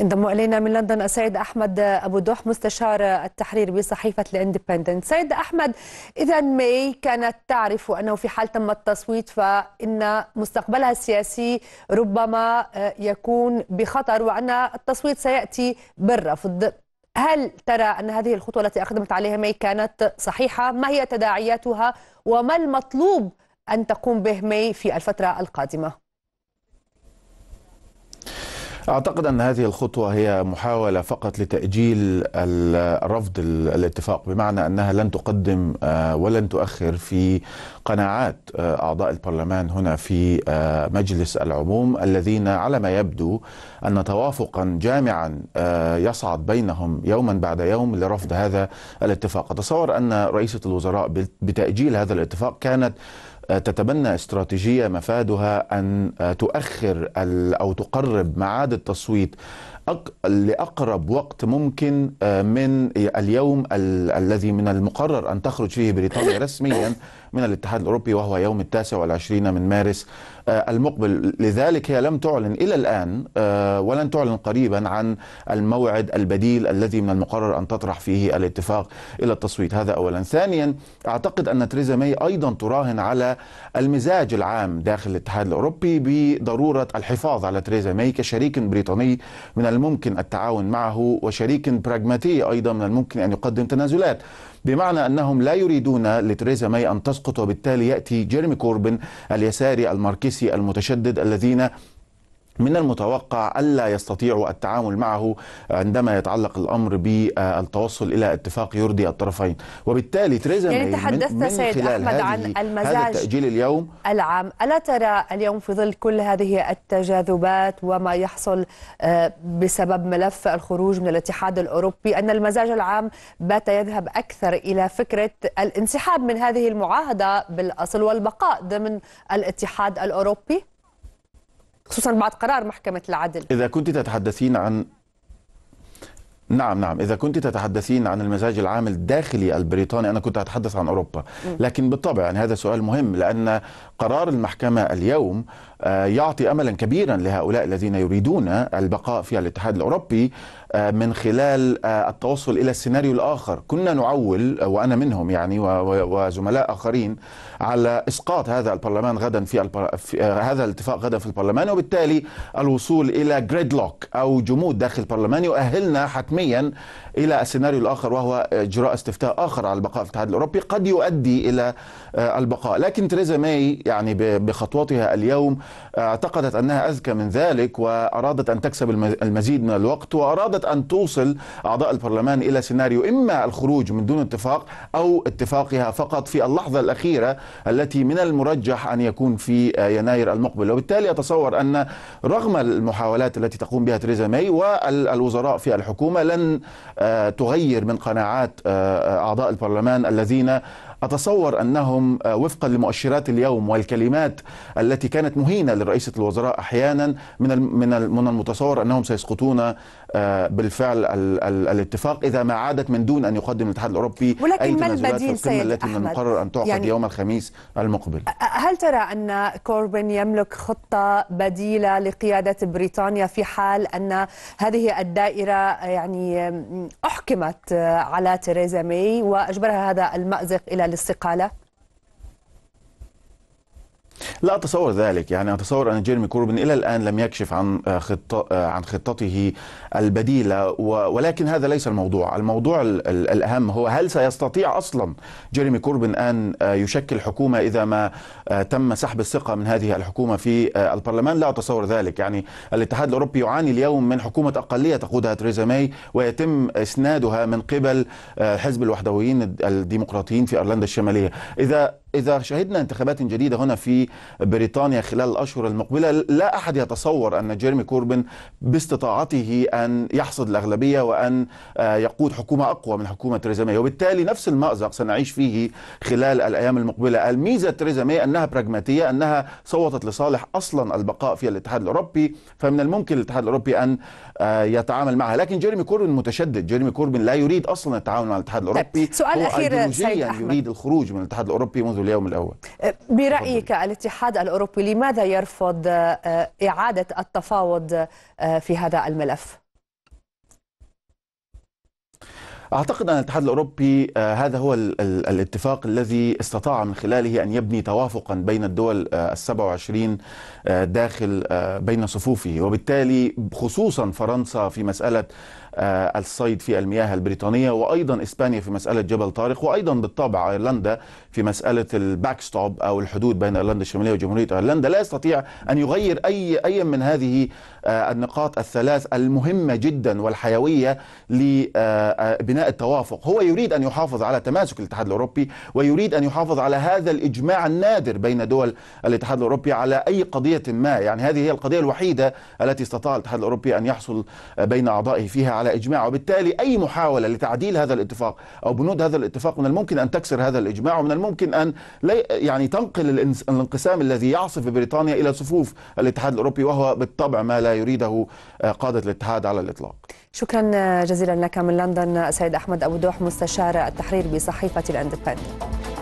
انضم الينا من لندن السيد احمد ابو دوح مستشار التحرير بصحيفه الاندبندنت. سيد احمد اذا ماي كانت تعرف انه في حال تم التصويت فان مستقبلها السياسي ربما يكون بخطر وان التصويت سياتي بالرفض. هل ترى ان هذه الخطوه التي اقدمت عليها ماي كانت صحيحه؟ ما هي تداعياتها وما المطلوب ان تقوم به ماي في الفتره القادمه؟ أعتقد أن هذه الخطوة هي محاولة فقط لتأجيل رفض الاتفاق بمعنى أنها لن تقدم آه، ولن تؤخر في قناعات آه، أعضاء البرلمان هنا في آه، مجلس العموم الذين على ما يبدو أن توافقا جامعا يصعد بينهم يوما بعد يوم لرفض هذا الاتفاق أتصور أن رئيسة الوزراء بتأجيل هذا الاتفاق كانت تتبنى استراتيجيه مفادها ان تؤخر او تقرب معاد التصويت لاقرب وقت ممكن آه، من اليوم الذي من المقرر ان تخرج فيه بريطانيا رسميا من الاتحاد الأوروبي وهو يوم التاسع والعشرين من مارس آه، المقبل لذلك هي لم تعلن إلى الآن آه، ولن تعلن قريبا عن الموعد البديل الذي من المقرر أن تطرح فيه الاتفاق إلى التصويت هذا أولا ثانيا أعتقد أن تريزا مي أيضا تراهن على المزاج العام داخل الاتحاد الأوروبي بضرورة الحفاظ على تريزا مي كشريك بريطاني من الممكن التعاون معه وشريك براغماتي أيضا من الممكن أن يقدم تنازلات بمعنى أنهم لا يريدون لتريزا مي أن تسقط يسقط وبالتالي يأتي جيرمي كوربن اليساري الماركسي المتشدد الذين من المتوقع ألا يستطيعوا التعامل معه عندما يتعلق الأمر بالتوصل إلى اتفاق يرضي الطرفين وبالتالي تريزا يعني تحدثنا من سيد خلال أحمد عن المزاج هذا التأجيل اليوم العام ألا ترى اليوم في ظل كل هذه التجاذبات وما يحصل آه، بسبب ملف الخروج من الاتحاد الأوروبي أن المزاج العام بات يذهب أكثر إلى فكرة الانسحاب من هذه المعاهدة بالأصل والبقاء ضمن الاتحاد الأوروبي؟ خصوصا بعد قرار محكمة العدل إذا كنت تتحدثين عن نعم نعم إذا كنت تتحدثين عن المزاج العام الداخلي البريطاني أنا كنت أتحدث عن أوروبا لكن بالطبع يعني هذا سؤال مهم لأن قرار المحكمة اليوم آه، يعطي املا كبيرا لهؤلاء الذين يريدون البقاء في الاتحاد الاوروبي آه، من خلال آه، التوصل الى السيناريو الاخر، كنا نعول وانا منهم يعني وزملاء اخرين على اسقاط هذا البرلمان غدا في, البر... في هذا الاتفاق غدا في البرلمان وبالتالي الوصول الى جريدلوك او جمود داخل البرلمان يؤهلنا حتميا الى السيناريو الاخر وهو اجراء استفتاء اخر على البقاء في الاتحاد الاوروبي قد يؤدي الى البقاء، لكن تريزا ماي يعني بخطوتها اليوم اعتقدت أنها أذكى من ذلك وأرادت أن تكسب المزيد من الوقت وأرادت أن توصل أعضاء البرلمان إلى سيناريو إما الخروج من دون اتفاق أو اتفاقها فقط في اللحظة الأخيرة التي من المرجح أن يكون في يناير المقبل وبالتالي أتصور أن رغم المحاولات التي تقوم بها تريزا ماي والوزراء في الحكومة لن آه، تغير من قناعات آه، آه، أعضاء البرلمان الذين أتصور أنهم آه، وفقا لمؤشرات اليوم والكلمات التي كانت مهينة لرئيسة الوزراء أحيانا من من المتصور أنهم سيسقطون آه، بالفعل الاتفاق إذا ما عادت من دون أن يقدم الاتحاد الأوروبي ولكن أي تنازلات في القمة التي من المقرر أن تعقد يعني يوم الخميس المقبل هل ترى أن كوربين يملك خطة بديلة لقيادة بريطانيا في حال أن هذه الدائرة يعني أحكمت على تيريزا مي وأجبرها هذا المأزق إلى الاستقالة؟ لا اتصور ذلك يعني اتصور ان جيرمي كوربن الى الان لم يكشف عن آه، خط آه، عن خطته البديله ولكن هذا ليس الموضوع الموضوع الاهم هو هل سيستطيع اصلا جيرمي كوربن ان آه، يشكل حكومه اذا ما تم سحب الثقه من هذه الحكومه في البرلمان لا اتصور ذلك يعني الاتحاد الاوروبي يعاني اليوم من حكومه اقليه تقودها تريزا ماي ويتم اسنادها من قبل حزب الوحدويين الديمقراطيين في ايرلندا الشماليه اذا إذا شهدنا انتخابات جديدة هنا في بريطانيا خلال الأشهر المقبلة لا أحد يتصور أن جيرمي كوربن باستطاعته أن يحصد الأغلبية وأن آه، يقود حكومة أقوى من حكومة تريزا وبالتالي نفس المأزق سنعيش فيه خلال الأيام المقبلة الميزة تريزا أنها براجماتية أنها صوتت لصالح أصلا البقاء في الاتحاد الأوروبي فمن الممكن للاتحاد الأوروبي أن آه، يتعامل معها لكن جيرمي كوربن متشدد جيرمي كوربن لا يريد أصلا التعاون مع الاتحاد الأوروبي طيب، سؤال أخير سيد أحمد يريد الخروج من الاتحاد الأوروبي منذ منذ اليوم الاول أه، برايك الاتحاد الاوروبي لماذا يرفض أه، اعاده التفاوض أه، في هذا الملف اعتقد ان الاتحاد الاوروبي آه، هذا هو الاتفاق الذي استطاع من خلاله ان يبني توافقا بين الدول آه، ال 27 آه، داخل بين صفوفه وبالتالي خصوصا فرنسا في مساله الصيد في المياه البريطانية وأيضا إسبانيا في مسألة جبل طارق وأيضا بالطبع أيرلندا في مسألة الباكستوب أو الحدود بين أيرلندا الشمالية وجمهورية أيرلندا لا يستطيع أن يغير أي أي من هذه النقاط الثلاث المهمة جدا والحيوية لبناء التوافق هو يريد أن يحافظ على تماسك الاتحاد الأوروبي ويريد أن يحافظ على هذا الإجماع النادر بين دول الاتحاد الأوروبي على أي قضية ما يعني هذه هي القضية الوحيدة التي استطاع الاتحاد الأوروبي أن يحصل بين أعضائه فيها على إجماع وبالتالي أي محاولة لتعديل هذا الاتفاق أو بنود هذا الاتفاق من الممكن أن تكسر هذا الإجماع ومن الممكن أن يعني تنقل الانقسام الذي يعصف بريطانيا إلى صفوف الاتحاد الأوروبي وهو بالطبع ما لا يريده آه، قادة الاتحاد على الإطلاق شكرا آه، جزيلا لك من لندن سيد السيد أحمد أبو دوح مستشار التحرير بصحيفة الأندبندنت